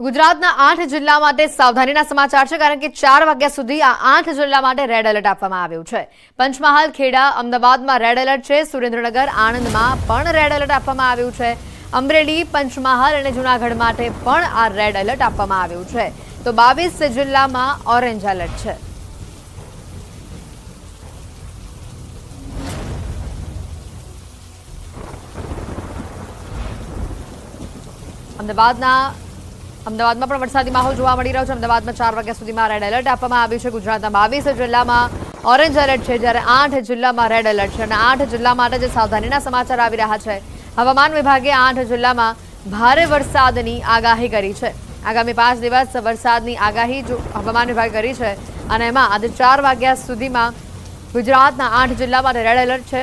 ગુજરાતના આઠ જિલ્લા માટે સાવધાનીના સમાચાર છે કારણ કે ચાર વાગ્યા સુધી આ આઠ જિલ્લા માટે રેડ એલર્ટ આપવામાં આવ્યું છે પંચમહાલ ખેડા અમદાવાદમાં રેડ એલર્ટ છે સુરેન્દ્રનગર આણંદમાં પણ રેડ એલર્ટ આપવામાં આવ્યું છે અમરેલી પંચમહાલ અને જૂનાગઢ માટે પણ આ રેડ એલર્ટ આપવામાં આવ્યું છે તો બાવીસ જિલ્લામાં ઓરેન્જ એલર્ટ છે અમદાવાદના અમદાવાદમાં પણ વરસાદી માહોલ જોવા મળી રહ્યો છે અમદાવાદમાં ચાર વાગ્યા સુધીમાં રેડ એલર્ટ આપવામાં આવ્યું છે ગુજરાતના બાવીસ જિલ્લામાં ઓરેન્જ એલર્ટ છે જ્યારે આઠ જિલ્લામાં રેડ એલર્ટ છે અને આઠ જિલ્લા માટે જે સાવધાનીના સમાચાર આવી રહ્યા છે હવામાન વિભાગે આઠ જિલ્લામાં ભારે વરસાદની આગાહી કરી છે આગામી પાંચ દિવસ વરસાદની આગાહી જો હવામાન વિભાગે કરી છે અને એમાં આજે ચાર વાગ્યા સુધીમાં ગુજરાતના આઠ જિલ્લા માટે રેડ એલર્ટ છે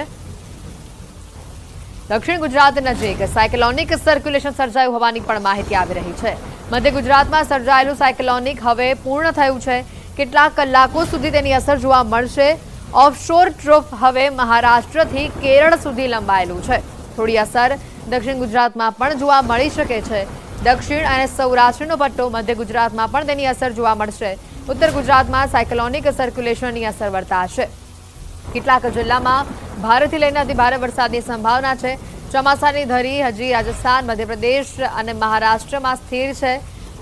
દક્ષિણ ગુજરાત નજીક સાયક્લોનિક સર્ક્યુલેશન સર્જાયું હોવાની પણ માહિતી આવી રહી છે મધ્ય ગુજરાતમાં સર્જાયેલું સાયક્લોનિક હવે પૂર્ણ થયું છે કેટલાક કલાકો સુધી તેની અસર જોવા મળશે ઓફશોર ટ્રફ હવે મહારાષ્ટ્રથી કેરળ સુધી લંબાયેલું છે થોડી અસર દક્ષિણ ગુજરાતમાં પણ જોવા મળી શકે છે દક્ષિણ અને સૌરાષ્ટ્રનો પટ્ટો મધ્ય ગુજરાતમાં પણ તેની અસર જોવા મળશે ઉત્તર ગુજરાતમાં સાયક્લોનિક સર્ક્યુલેશનની અસર વર્તાશે કેટલાક જિલ્લામાં ભારેથી લઈને ભારે વરસાદની સંભાવના છે ચોમાસાની ધરી હજી રાજસ્થાન મધ્યપ્રદેશ અને મહારાષ્ટ્રમાં સ્થિર છે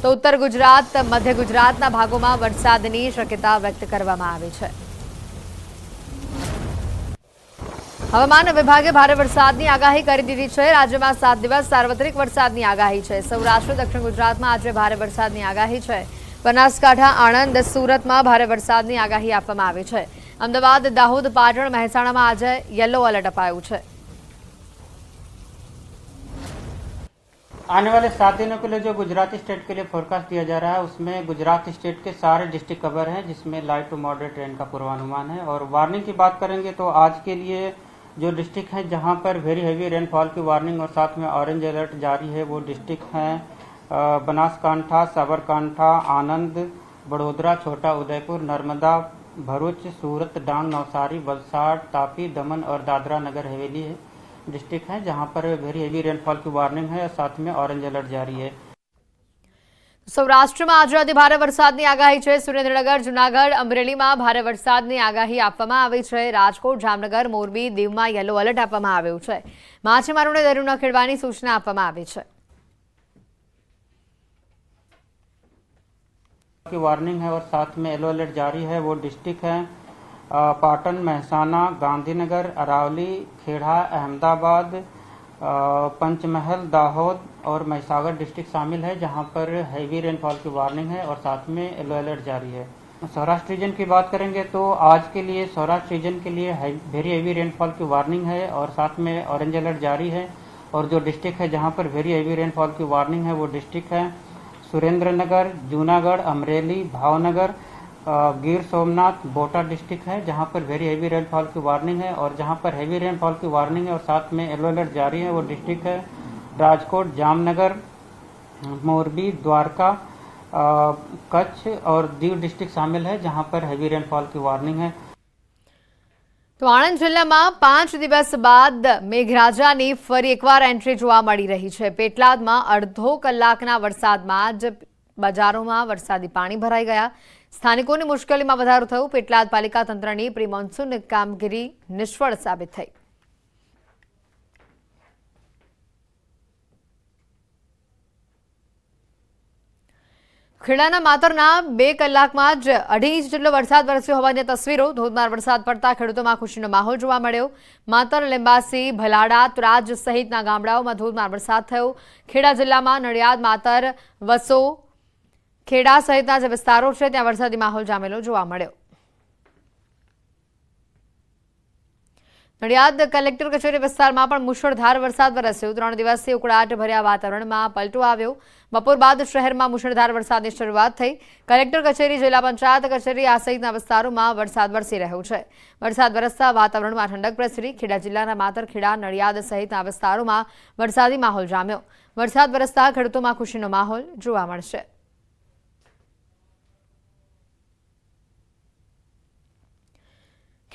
તો ઉત્તર ગુજરાત મધ્ય ગુજરાતના ભાગોમાં વરસાદની શક્યતા વ્યક્ત કરવામાં આવી છે હવામાન વિભાગે ભારે વરસાદની આગાહી કરી દીધી છે રાજ્યમાં સાત દિવસ સાર્વત્રિક વરસાદની આગાહી છે સૌરાષ્ટ્ર દક્ષિણ ગુજરાતમાં આજે ભારે વરસાદની આગાહી છે બનાસકાંઠા આણંદ સુરતમાં ભારે વરસાદની આગાહી આપવામાં આવી છે अमदावाद दाहोद पाटण महसाणा में आज येलो अलर्ट अपाय आने वाले सात दिनों के लिए जो गुजरात स्टेट के लिए फोरकास्ट दिया जा रहा है उसमें गुजरात स्टेट के सारे डिस्ट्रिक्ट कवर हैं जिसमें लाइट टू मॉडरेट ट्रेन का पूर्वानुमान है और वार्निंग की बात करेंगे तो आज के लिए जो डिस्ट्रिक्ट हैं जहां पर वेरी हैवी रेनफॉल की वार्निंग और साथ में ऑरेंज अलर्ट जारी है वो डिस्ट्रिक्ट हैं बनासकांठा साबरकांठा आनंद बड़ोदरा छोटा उदयपुर नर्मदा भरूच सूरत डांग नवसारी वलसाड़ तापी दमन और दादरा नगर हवेली है डिस्ट्रिक्ट है जहां पर वेरी हेवी रेनफॉल की वार्निंग है और साथ में ऑरेंज अलर्ट जारी है सौराष्ट्र में आज अति भारत वरसद आगाही है सुरेन्द्रनगर जूनागढ़ अमरेली में भारत वरसद आगाही आप राजकोट जामनगर मोरबी दीव में येलो अलर्ट आप मछीमारों ने दरियो न खेड़ सूचना आप की वार्निंग है और साथ में येलो अलर्ट जारी है वो डिस्ट्रिक्ट है पाटन महसाना गांधीनगर अरावली खेड़ा अहमदाबाद पंचमहल दाहोद और महिसागर डिस्ट्रिक्ट शामिल है जहां पर हैवी रेनफॉल की वार्निंग है और साथ में येलो अलर्ट जारी है सौराष्ट्र रीजन की बात करेंगे तो आज के लिए सौराष्ट्र रीजन के लिए वेरी हैवी रेनफॉल की वार्निंग है और साथ में ऑरेंज अलर्ट जारी है और जो डिस्ट्रिक्ट है जहां पर वेरी हैवी रेनफॉल की वार्निंग है वो डिस्ट्रिक्ट है सुरेंद्रनगर जूनागढ़ अमरेली भावनगर गिर सोमनाथ बोटा डिस्ट्रिक्ट है जहां पर वेरी हैवी रेनफॉल की वार्निंग है और जहां पर हैवी रेनफॉल की वार्निंग है और साथ में येलो अलर्ट जारी है वो डिस्ट्रिक्ट है राजकोट जामनगर मोरबी द्वारका कच्छ और दीव डिस्ट्रिक्ट शामिल है जहां पर हैवी रेनफॉल की वार्निंग है તો આણંદ જિલ્લામાં પાંચ દિવસ બાદ મેઘરાજાની ફરી એકવાર એન્ટ્રી જોવા મળી રહી છે પેટલાદમાં અડધો કલાકના વરસાદમાં જ બજારોમાં વરસાદી પાણી ભરાઈ ગયા સ્થાનિકોની મુશ્કેલીમાં વધારો થયો પેટલાદ પાલિકા તંત્રની પ્રી મોન્સૂન કામગીરી નિષ્ફળ સાબિત થઈ ખેડાના માતરના બે કલાકમાં જ અઢી ઇંચ જેટલો વરસાદ વરસ્યો હોવાની તસવીરો ધોધમાર વરસાદ પડતા ખેડૂતોમાં ખુશીનો માહોલ જોવા મળ્યો માતર લેમ્બાસી ભલાડા ત્રાજ સહિતના ગામડાઓમાં ધોધમાર વરસાદ થયો ખેડા જિલ્લામાં નડિયાદ માતર વસો ખેડા સહિતના જે વિસ્તારો છે ત્યાં વરસાદી માહોલ જામેલો જોવા મળ્યો નડિયાદ કલેક્ટર કચેરી વિસ્તારમાં પણ મુશળધાર વરસાદ વરસ્યો ત્રણ દિવસથી ઉકળાટ ભર્યા વાતાવરણમાં પલટો આવ્યો બપોર બાદ શહેરમાં મુશળધાર વરસાદની શરૂઆત થઈ કલેક્ટર કચેરી જિલ્લા પંચાયત કચેરી આ સહિતના વિસ્તારોમાં વરસાદ વરસી રહ્યો છે વરસાદ વરસતા વાતાવરણમાં ઠંડક પ્રસરી ખેડા જિલ્લાના માતરખેડા નડિયાદ સહિતના વિસ્તારોમાં વરસાદી માહોલ જામ્યો વરસાદ વરસતા ખેડૂતોમાં ખુશીનો માહોલ જોવા મળશે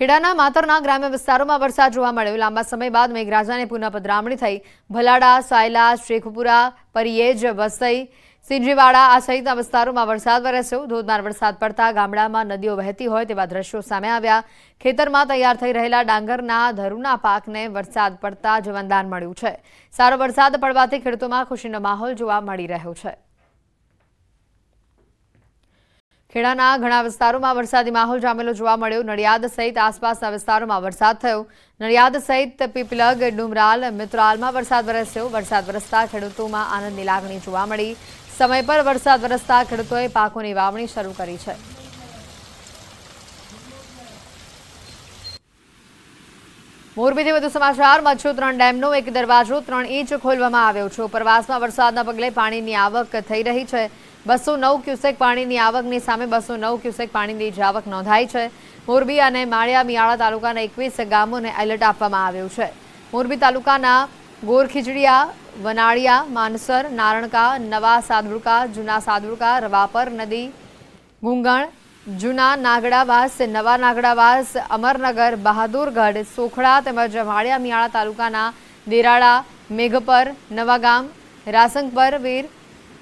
ખેડાના માતરના ગ્રામ્ય વિસ્તારોમાં વરસાદ જોવા મળ્યો લાંબા સમય બાદ મેઘરાજાને પુનઃપદરામણી થઈ ભલાડા સાયલા શેખપુરા પરિયેજ વસઈ સિંજીવાડા આ સહિતના વિસ્તારોમાં વરસાદ વરસ્યો ધોધમાર વરસાદ પડતા ગામડામાં નદીઓ વહેતી હોય તેવા દ્રશ્યો સામે આવ્યા ખેતરમાં તૈયાર થઈ રહેલા ડાંગરના ધરુના પાકને વરસાદ પડતા જવંદાન મળ્યું છે સારો વરસાદ પડવાથી ખેડૂતોમાં ખુશીનો માહોલ જોવા મળી રહ્યો છે ખેડાના ઘણા વિસ્તારોમાં વરસાદી માહોલ જામેલો જોવા મળ્યો નડિયાદ સહિત આસપાસના વિસ્તારોમાં વરસાદ થયો નડિયાદ સહિત પીપલગ ડુમરાલ મિત્રાલમાં વરસાદ વરસ્યો વરસાદ વરસતા ખેડૂતોમાં આનંદની લાગણી જોવા મળી સમય પર વરસાદ વરસતા ખેડૂતોએ પાકોની વાવણી શરૂ કરી છે મોરબીથી વધુ સમાચાર મચ્છુ ત્રણ ડેમનો એક દરવાજો ત્રણ ઇંચ ખોલવામાં આવ્યો છે ઉપરવાસમાં વરસાદના પગલે પાણીની આવક થઈ રહી છે બસો નવ ક્યુસેક પાણીની આવકની સામે બસો નવ ક્યુસેક પાણીની જ આવક નોંધાઈ છે મોરબી અને માળિયા મિયાળા તાલુકાના એકવીસ ગામોને એલર્ટ આપવામાં આવ્યું છે મોરબી તાલુકાના ગોરખીજડીયા વનાળિયા માનસર નારણકા નવા સાદુરકા જૂના સાદુરકા રવાપર નદી ગુંગણ જૂના નાગડાવાસ નવા નાગડાવાસ અમરનગર બહાદુરગઢ સોખડા તેમજ માળિયા મિયાળા તાલુકાના દેરાળા મેઘપર નવાગામ રાસંગપર વીર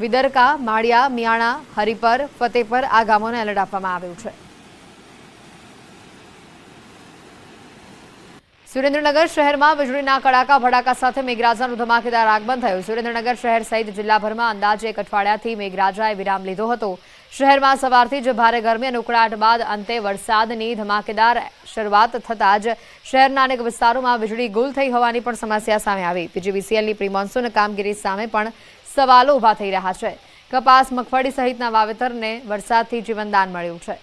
વિદરકા માળિયા મિયાણા હરિપર ફતેપર આ ગામોને એલર્ટ આપવામાં આવ્યું છે સુરેન્દ્રનગર શહેરમાં વીજળીના કડાકા ભડાકા સાથે મેઘરાજાનું ધમાકેદાર આગમન થયું સુરેન્દ્રનગર શહેર સહિત જિલ્લાભરમાં અંદાજે એક અઠવાડિયાથી મેઘરાજાએ વિરામ લીધો હતો શહેરમાં સવારથી જ ભારે ગરમી અને ઉકળાટ બાદ અંતે વરસાદની ધમાકેદાર શરૂઆત થતાં જ શહેરના અનેક વિસ્તારોમાં વીજળી ગુલ થઈ હોવાની પણ સમસ્યા સામે આવી પીજીવીસીએલની પ્રી મોન્સૂન કામગીરી સામે પણ સવાલો ઉભા થઈ રહ્યા છે કપાસ મગફળી સહિતના વાવેતરને વરસાદથી જીવનદાન મળ્યું છે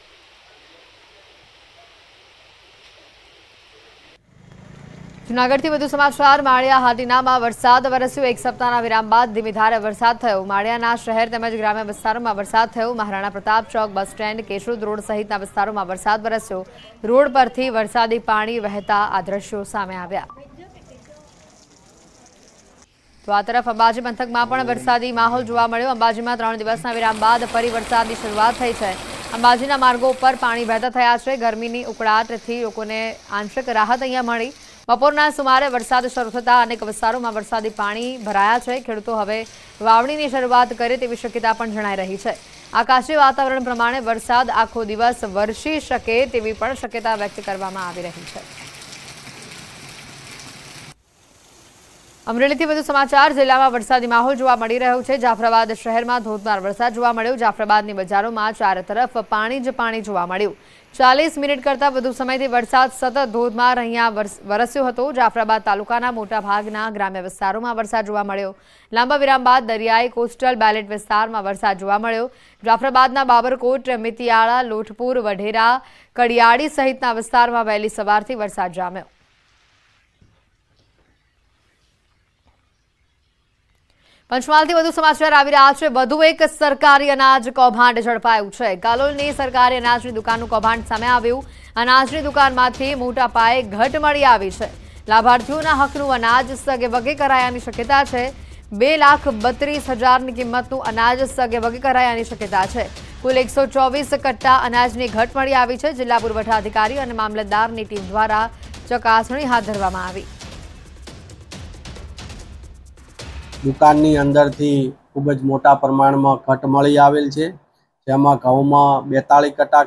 જૂનાગઢથી વધુ સમાચાર માળિયા હાટીનામાં વરસાદ વરસ્યો એક સપ્તાહના વિરામ બાદ ધીમીધારે વરસાદ થયો માળિયાના શહેર તેમજ ગ્રામ્ય વિસ્તારોમાં વરસાદ થયો મહારાણા પ્રતાપ ચોક બસ સ્ટેન્ડ કેશુદ રોડ સહિતના વિસ્તારોમાં વરસાદ વરસ્યો રોડ પરથી વરસાદી પાણી વહેતા આ દ્રશ્યો સામે આવ્યા તો આ તરફ અંબાજી પંથકમાં પણ વરસાદી માહોલ જોવા મળ્યો અંબાજીમાં ત્રણ દિવસના વિરામ બાદ ફરી વરસાદની શરૂઆત થઈ છે અંબાજીના માર્ગો ઉપર પાણી વહેતા થયા છે ગરમીની ઉકળાટથી લોકોને આંશિક રાહત અહીંયા મળી બપોરના સુમારે વરસાદ શરૂ થતા અનેક વિસ્તારોમાં વરસાદી પાણી ભરાયા છે ખેડૂતો હવે વાવણીની શરૂઆત કરે તેવી શક્યતા પણ જણાઈ રહી છે આકાશી વાતાવરણ પ્રમાણે વરસાદ આખો દિવસ વરસી શકે તેવી પણ શક્યતા વ્યક્ત કરવામાં આવી રહી છે અમરેલીથી વધુ સમાચાર જિલ્લામાં વરસાદી માહોલ જોવા મળી રહ્યો છે જાફરાબાદ શહેરમાં ધોધમાર વરસાદ જોવા મળ્યો જાફરાબાદની બજારોમાં ચાર તરફ પાણી જ પાણી જોવા મળ્યું ચાલીસ મિનિટ કરતાં વધુ સમયથી વરસાદ સતત ધોધમાર અહીંયા વરસ્યો હતો જાફરાબાદ તાલુકાના મોટાભાગના ગ્રામ્ય વિસ્તારોમાં વરસાદ જોવા મળ્યો લાંબા વિરામ બાદ દરિયાઈ કોસ્ટલ બેલેટ વિસ્તારમાં વરસાદ જોવા મળ્યો જાફરાબાદના બાબરકોટ મિતિયાળા લોઠપુર વઢેરા કડિયાળી સહિતના વિસ્તારમાં વહેલી સવારથી વરસાદ જામ્યો પંચમહાલથી વધુ સમાચાર આવી રહ્યા છે વધુ એક સરકારી અનાજ કૌભાંડ ઝડપાયું છે કાલોલની સરકારી અનાજની દુકાનનું કૌભાંડ સામે આવ્યું અનાજની દુકાનમાંથી મોટા પાયે ઘટ મળી આવી છે લાભાર્થીઓના હકનું અનાજ સગે વગે કરાયાની શક્યતા છે બે લાખ બત્રીસ હજારની કિંમતનું અનાજ સગે વગે કરાયાની શક્યતા છે કુલ એકસો ચોવીસ કટ્ટા અનાજની ઘટ મળી આવી છે જિલ્લા પુરવઠા અધિકારી અને મામલતદારની ટીમ દ્વારા ચકાસણી હાથ ધરવામાં આવી દુકાનની અંદરથી ખૂબ જ મોટા પ્રમાણમાં ઘટ મળી આવેલ છે જેમાં ઘઉંમાં બેતાળીસ કટા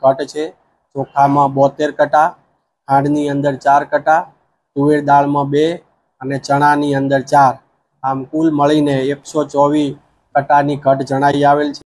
ઘટ છે ચોખામાં બોતેર કટા ખાંડની અંદર ચાર કટા તુવેર દાળમાં બે અને ચણાની અંદર ચાર આમ કુલ મળીને એકસો ચોવીસ કટાની ઘટ જણાઈ આવેલ છે